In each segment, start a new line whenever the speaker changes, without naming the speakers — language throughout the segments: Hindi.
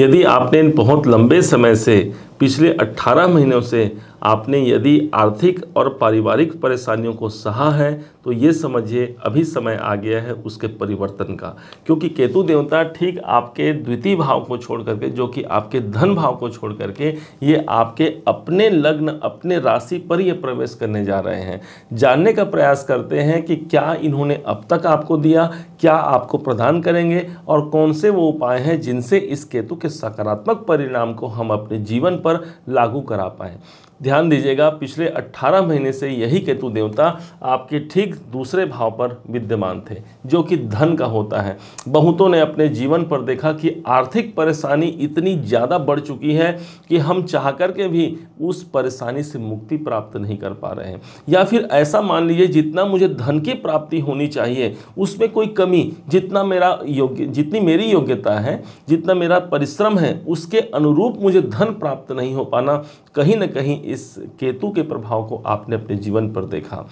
यदि आपने इन बहुत लंबे समय से पिछले 18 महीनों से आपने यदि आर्थिक और पारिवारिक परेशानियों को सहा है तो ये समझिए अभी समय आ गया है उसके परिवर्तन का क्योंकि केतु देवता ठीक आपके द्वितीय भाव को छोड़ करके जो कि आपके धन भाव को छोड़ करके ये आपके अपने लग्न अपने राशि पर ये प्रवेश करने जा रहे हैं जानने का प्रयास करते हैं कि क्या इन्होंने अब तक आपको दिया क्या आपको प्रदान करेंगे और कौन से वो उपाय हैं जिनसे इस केतु के सकारात्मक परिणाम को हम अपने जीवन पर लागू करा पाएँ ध्यान दीजिएगा पिछले अट्ठारह महीने से यही केतु देवता आपके ठीक एक दूसरे भाव पर विद्यमान थे जो कि धन का होता है बहुतों ने अपने जीवन पर देखा कि आर्थिक परेशानी इतनी ज़्यादा बढ़ चुकी है कि हम चाह कर के भी उस परेशानी से मुक्ति प्राप्त नहीं कर पा रहे हैं या फिर ऐसा मान लीजिए जितना मुझे धन की प्राप्ति होनी चाहिए उसमें कोई कमी जितना मेरा योग्य जितनी मेरी योग्यता है जितना मेरा परिश्रम है उसके अनुरूप मुझे धन प्राप्त नहीं हो पाना कहीं ना कहीं इस केतु के प्रभाव को आपने अपने जीवन पर देखा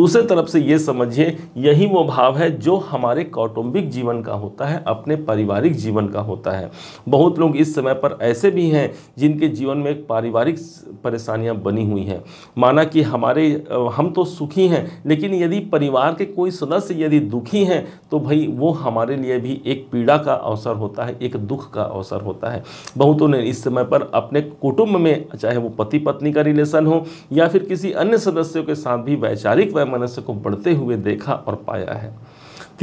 दूसरे तरफ से ये समझिए यही वो भाव है जो हमारे कौटुंबिक जीवन का होता है अपने पारिवारिक जीवन का होता है बहुत लोग इस समय पर ऐसे भी हैं जिनके जीवन में एक पारिवारिक परेशानियां बनी हुई हैं माना कि हमारे हम तो सुखी हैं लेकिन यदि परिवार के कोई सदस्य यदि दुखी हैं तो भाई वो हमारे लिए भी एक पीड़ा का अवसर होता है एक दुख का अवसर होता है बहुतों ने इस समय पर अपने कुटुंब में चाहे वो पति पत्नी का रिलेशन हो या फिर किसी अन्य सदस्यों के साथ भी वैचारिक व मनस्य को बढ़ पढ़ते हुए देखा और पाया है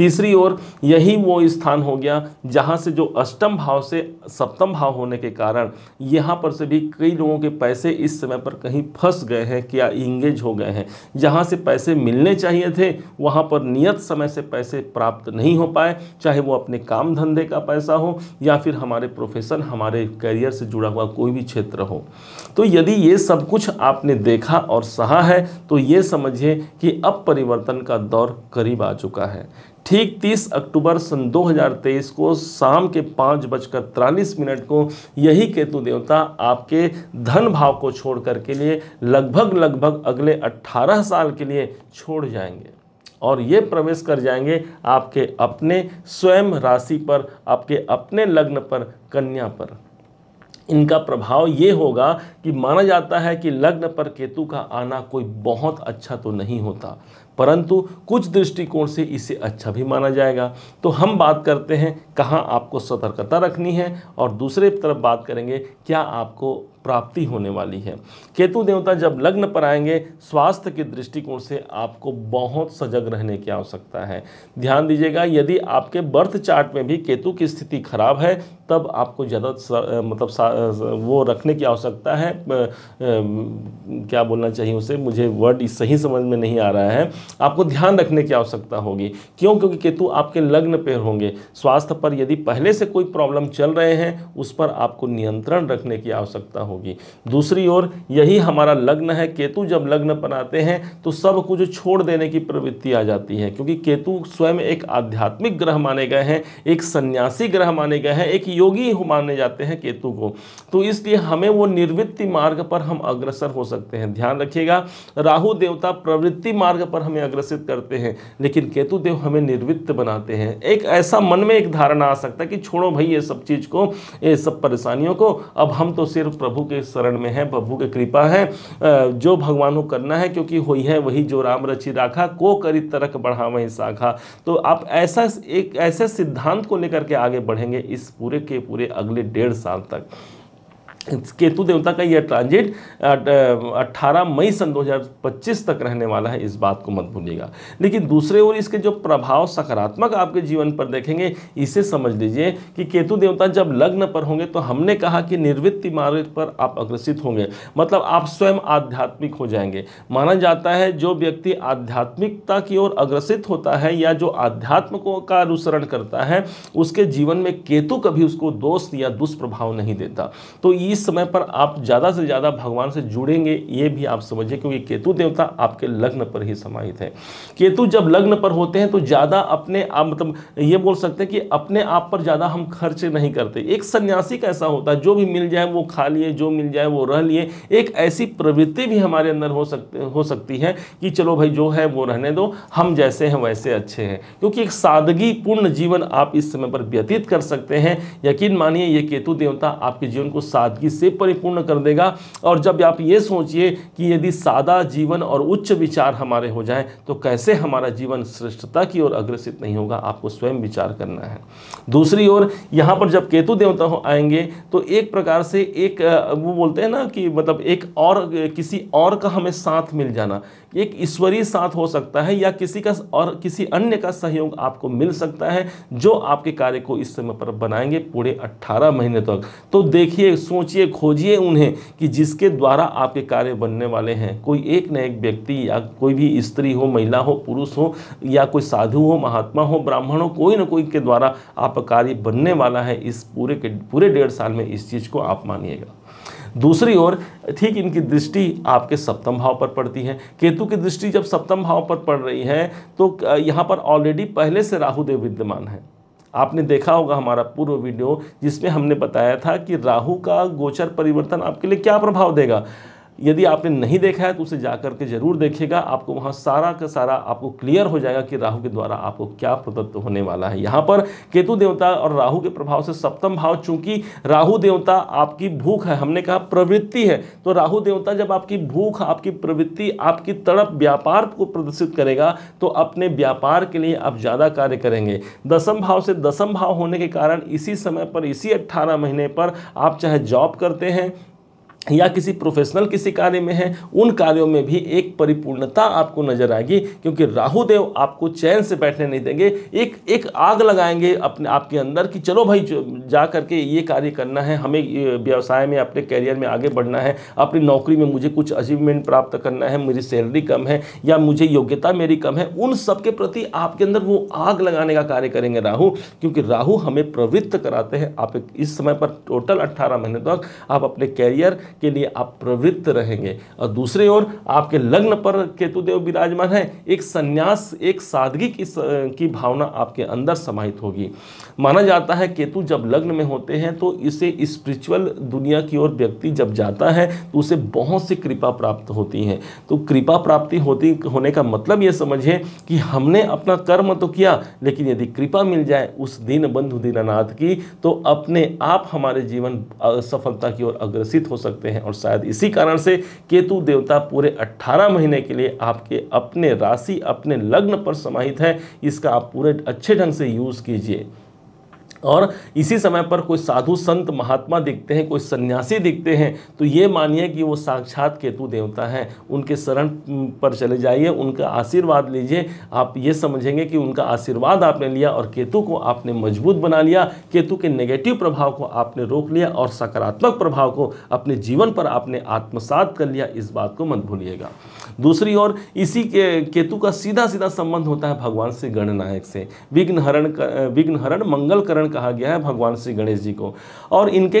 तीसरी ओर यही वो स्थान हो गया जहाँ से जो अष्टम भाव से सप्तम भाव होने के कारण यहाँ पर से भी कई लोगों के पैसे इस समय पर कहीं फंस गए हैं क्या इंगेज हो गए हैं जहाँ से पैसे मिलने चाहिए थे वहाँ पर नियत समय से पैसे प्राप्त नहीं हो पाए चाहे वो अपने काम धंधे का पैसा हो या फिर हमारे प्रोफेशन हमारे करियर से जुड़ा हुआ कोई भी क्षेत्र हो तो यदि ये सब कुछ आपने देखा और सहा है तो ये समझिए कि अब परिवर्तन का दौर करीब आ चुका है ठीक 30 अक्टूबर सन 2023 को शाम के पाँच बजकर तिरालीस मिनट को यही केतु देवता आपके धन भाव को छोड़ कर के लिए लगभग लगभग अगले 18 साल के लिए छोड़ जाएंगे और ये प्रवेश कर जाएंगे आपके अपने स्वयं राशि पर आपके अपने लग्न पर कन्या पर इनका प्रभाव ये होगा कि माना जाता है कि लग्न पर केतु का आना कोई बहुत अच्छा तो नहीं होता परंतु कुछ दृष्टिकोण से इसे अच्छा भी माना जाएगा तो हम बात करते हैं कहाँ आपको सतर्कता रखनी है और दूसरे तरफ बात करेंगे क्या आपको प्राप्ति होने वाली है केतु देवता जब लग्न पर आएंगे स्वास्थ्य के दृष्टिकोण से आपको बहुत सजग रहने की आवश्यकता है ध्यान दीजिएगा यदि आपके बर्थ चार्ट में भी केतु की स्थिति खराब है तब आपको ज़्यादा मतलब वो रखने की आवश्यकता है क्या बोलना चाहिए उसे मुझे वर्ड सही समझ में नहीं आ रहा है आपको ध्यान रखने की आवश्यकता होगी क्यों क्योंकि केतु आपके लग्न पे होंगे स्वास्थ्य पर यदि पहले से कोई प्रॉब्लम चल रहे हैं उस पर आपको नियंत्रण रखने की आवश्यकता होगी दूसरी ओर यही हमारा लग्न है केतु जब लग्न बनाते हैं तो सब कुछ छोड़ देने की प्रवृत्ति आ जाती है क्योंकि केतु स्वयं एक आध्यात्मिक ग्रह माने गए हैं एक सन्यासी ग्रह माने गए हैं एक योगी माने जाते हैं केतु को तो इसलिए हमें वो निर्वृत्ति मार्ग पर हम अग्रसर हो सकते हैं ध्यान रखिएगा राहु देवता प्रवृत्ति मार्ग पर हमें अग्रसित करते हैं लेकिन केतु देव हमें निर्वृत्त बनाते हैं एक ऐसा मन में एक धारणा आ सकता है कि छोड़ो भाई ये सब चीज़ को ये सब परेशानियों को अब हम तो सिर्फ प्रभु के शरण में हैं प्रभु की कृपा है जो भगवान को करना है क्योंकि हुई है वही जो राम रचि राखा को करी तरक बढ़ा वही शाखा तो आप ऐसा एक ऐसे सिद्धांत को लेकर के आगे बढ़ेंगे इस पूरे के पूरे अगले डेढ़ साल तक केतु देवता का यह ट्रांजिट 18 मई सन 2025 तक रहने वाला है इस बात को मत भूलिएगा लेकिन दूसरे ओर इसके जो प्रभाव सकारात्मक आपके जीवन पर देखेंगे इसे समझ लीजिए कि केतु देवता जब लग्न पर होंगे तो हमने कहा कि निर्वृत्ति मार्ग पर आप अग्रसित होंगे मतलब आप स्वयं आध्यात्मिक हो जाएंगे माना जाता है जो व्यक्ति आध्यात्मिकता की ओर अग्रसित होता है या जो आध्यात्म का अनुसरण करता है उसके जीवन में केतु कभी उसको दोस्त या दुष्प्रभाव नहीं देता तो ये इस समय पर आप ज़्यादा से ज़्यादा भगवान से जुड़ेंगे ये भी आप समझिए क्योंकि केतु देवता आपके लग्न पर ही समाहित है केतु जब लग्न पर होते हैं तो ज़्यादा अपने आप मतलब ये बोल सकते हैं कि अपने आप पर ज़्यादा हम खर्च नहीं करते एक सन्यासी का ऐसा होता है जो भी मिल जाए वो खा लिए जो मिल जाए वो रह लिए एक ऐसी प्रवृत्ति भी हमारे अंदर हो सकते हो सकती है कि चलो भाई जो है वो रहने दो हम जैसे हैं वैसे अच्छे हैं क्योंकि एक सादगी पूर्ण जीवन आप इस समय पर व्यतीत कर सकते हैं यकीन मानिए ये केतु देवता आपके जीवन को सादगी आपकी सेब परिपूर्ण कर देगा और जब आप ये सोचिए कि यदि सादा जीवन और उच्च विचार हमारे हो जाएं तो कैसे हमारा जीवन श्रेष्ठता की ओर अग्रसित नहीं होगा आपको स्वयं विचार करना है दूसरी ओर यहाँ पर जब केतु देवता हो आएंगे तो एक प्रकार से एक वो बोलते हैं ना कि मतलब एक और किसी और का हमें साथ मिल जाना एक ईश्वरीय साथ हो सकता है या किसी का और किसी अन्य का सहयोग आपको मिल सकता है जो आपके कार्य को इस समय पर बनाएंगे पूरे 18 महीने तक तो देखिए सोचिए खोजिए उन्हें कि जिसके द्वारा आपके कार्य बनने वाले हैं कोई एक न एक व्यक्ति या कोई भी स्त्री हो महिला हो पुरुष हो या कोई साधु हो महात्मा हो ब्राह्मण हो कोई ना कोई के द्वारा आपका कार्य बनने वाला है इस पूरे के पूरे डेढ़ साल में इस चीज़ को आप मानिएगा दूसरी ओर ठीक इनकी दृष्टि आपके सप्तम भाव पर पड़ती है केतु की दृष्टि जब सप्तम भाव पर पड़ रही है तो यहाँ पर ऑलरेडी पहले से राहुदेव विद्यमान है आपने देखा होगा हमारा पूर्व वीडियो जिसमें हमने बताया था कि राहु का गोचर परिवर्तन आपके लिए क्या प्रभाव देगा यदि आपने नहीं देखा है तो उसे जा करके के ज़रूर देखिएगा आपको वहाँ सारा का सारा आपको क्लियर हो जाएगा कि राहु के द्वारा आपको क्या प्रदत्त होने वाला है यहाँ पर केतु देवता और राहु के प्रभाव से सप्तम भाव चूंकि राहु देवता आपकी भूख है हमने कहा प्रवृत्ति है तो राहु देवता जब आपकी भूख आपकी प्रवृत्ति आपकी तड़प व्यापार को प्रदर्शित करेगा तो अपने व्यापार के लिए आप ज़्यादा कार्य करेंगे दसम भाव से दसम भाव होने के कारण इसी समय पर इसी अट्ठारह महीने पर आप चाहे जॉब करते हैं या किसी प्रोफेशनल किसी कार्य में है उन कार्यों में भी एक परिपूर्णता आपको नजर आएगी क्योंकि राहुदेव आपको चैन से बैठने नहीं देंगे एक एक आग लगाएंगे अपने आपके अंदर कि चलो भाई जा करके ये कार्य करना है हमें व्यवसाय में अपने कैरियर में आगे बढ़ना है अपनी नौकरी में मुझे कुछ अचीवमेंट प्राप्त करना है मेरी सैलरी कम है या मुझे योग्यता मेरी कम है उन सब के प्रति आपके अंदर वो आग लगाने का कार्य करेंगे राहु क्योंकि राहु हमें प्रवृत्त कराते हैं आप इस समय पर टोटल अट्ठारह महीने तक आप अपने कैरियर के लिए आप प्रवृत्त रहेंगे और दूसरी ओर आपके लग्न पर केतुदेव विराजमान है एक संन्यास एक सादगी की की भावना आपके अंदर समाहित होगी माना जाता है केतु जब लग्न में होते हैं तो इसे स्पिरिचुअल दुनिया की ओर व्यक्ति जब जाता है तो उसे बहुत सी कृपा प्राप्त होती है तो कृपा प्राप्ति होती होने का मतलब ये समझें कि हमने अपना कर्म तो किया लेकिन यदि कृपा मिल जाए उस दीन बंधु दीनानाथ की तो अपने आप हमारे जीवन सफलता की ओर अग्रसित हो सकते सकते हैं और शायद इसी कारण से केतु देवता पूरे 18 महीने के लिए आपके अपने राशि अपने लग्न पर समाहित है इसका आप पूरे अच्छे ढंग से यूज़ कीजिए और इसी समय पर कोई साधु संत महात्मा दिखते हैं कोई सन्यासी दिखते हैं तो ये मानिए कि वो साक्षात केतु देवता हैं उनके शरण पर चले जाइए उनका आशीर्वाद लीजिए आप ये समझेंगे कि उनका आशीर्वाद आपने लिया और केतु को आपने मजबूत बना लिया केतु के नेगेटिव प्रभाव को आपने रोक लिया और सकारात्मक प्रभाव को अपने जीवन पर आपने आत्मसात कर लिया इस बात को मत भूलिएगा दूसरी ओर इसी के केतु का सीधा सीधा संबंध होता है भगवान श्री गणनायक से विघ्नहरण विघ्नहरण मंगलकरण कहा गया है भगवान श्री गणेश जी को और इनके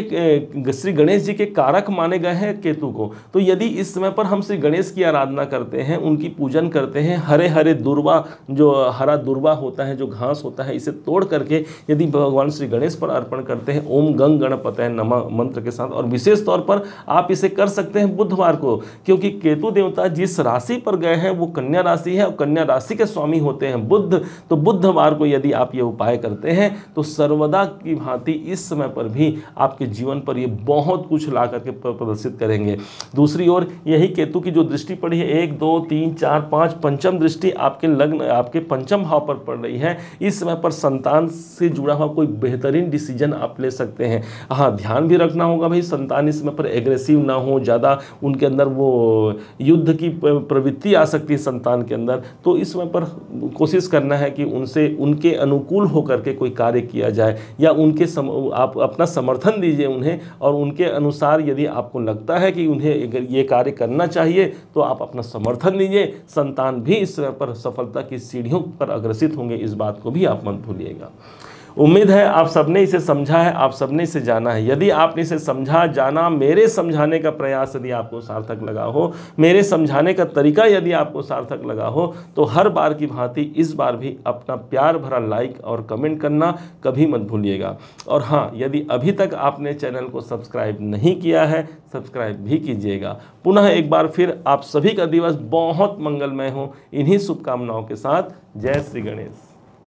श्री गणेश जी के कारक माने गए हैं केतु को तो यदि इस समय पर हम श्री गणेश की आराधना करते हैं उनकी पूजन करते हैं हरे हरे दुर्वा जो हरा दुर्वा होता है जो घास होता है इसे तोड़ करके यदि भगवान श्री गणेश पर अर्पण करते हैं ओम गंग गणपतय नम मंत्र के साथ और विशेष तौर पर आप इसे कर सकते हैं बुधवार को क्योंकि केतु देवता जिस राशि पर गए हैं वो कन्या राशि है और कन्या राशि के स्वामी होते हैं बुद्ध तो बुधवार को यदि आप ये उपाय करते हैं तो सर्व नर्मदा की भांति इस समय पर भी आपके जीवन पर ये बहुत कुछ ला करके प्रदर्शित करेंगे दूसरी ओर यही केतु की जो दृष्टि पड़ी है एक दो तीन चार पाँच पंचम दृष्टि आपके लग्न आपके पंचम भाव पर पड़ रही है इस समय पर संतान से जुड़ा हुआ कोई बेहतरीन डिसीजन आप ले सकते हैं हाँ ध्यान भी रखना होगा भाई संतान इस समय पर एग्रेसिव ना हो ज़्यादा उनके अंदर वो युद्ध की प्रवृत्ति आ सकती है संतान के अंदर तो इस समय पर कोशिश करना है कि उनसे उनके अनुकूल होकर के कोई कार्य किया जाए है या उनके सम, आप अपना समर्थन दीजिए उन्हें और उनके अनुसार यदि आपको लगता है कि उन्हें ये कार्य करना चाहिए तो आप अपना समर्थन दीजिए संतान भी इस पर सफलता की सीढ़ियों पर अग्रसित होंगे इस बात को भी आप मत भूलिएगा उम्मीद है आप सबने इसे समझा है आप सबने इसे जाना है यदि आपने इसे समझा जाना मेरे समझाने का प्रयास यदि आपको सार्थक लगा हो मेरे समझाने का तरीका यदि आपको सार्थक लगा हो तो हर बार की भांति इस बार भी अपना प्यार भरा लाइक और कमेंट करना कभी मत भूलिएगा और हाँ यदि अभी तक आपने चैनल को सब्सक्राइब नहीं किया है सब्सक्राइब भी कीजिएगा पुनः एक बार फिर आप सभी का दिवस बहुत मंगलमय हो इन्हीं शुभकामनाओं के साथ जय श्री गणेश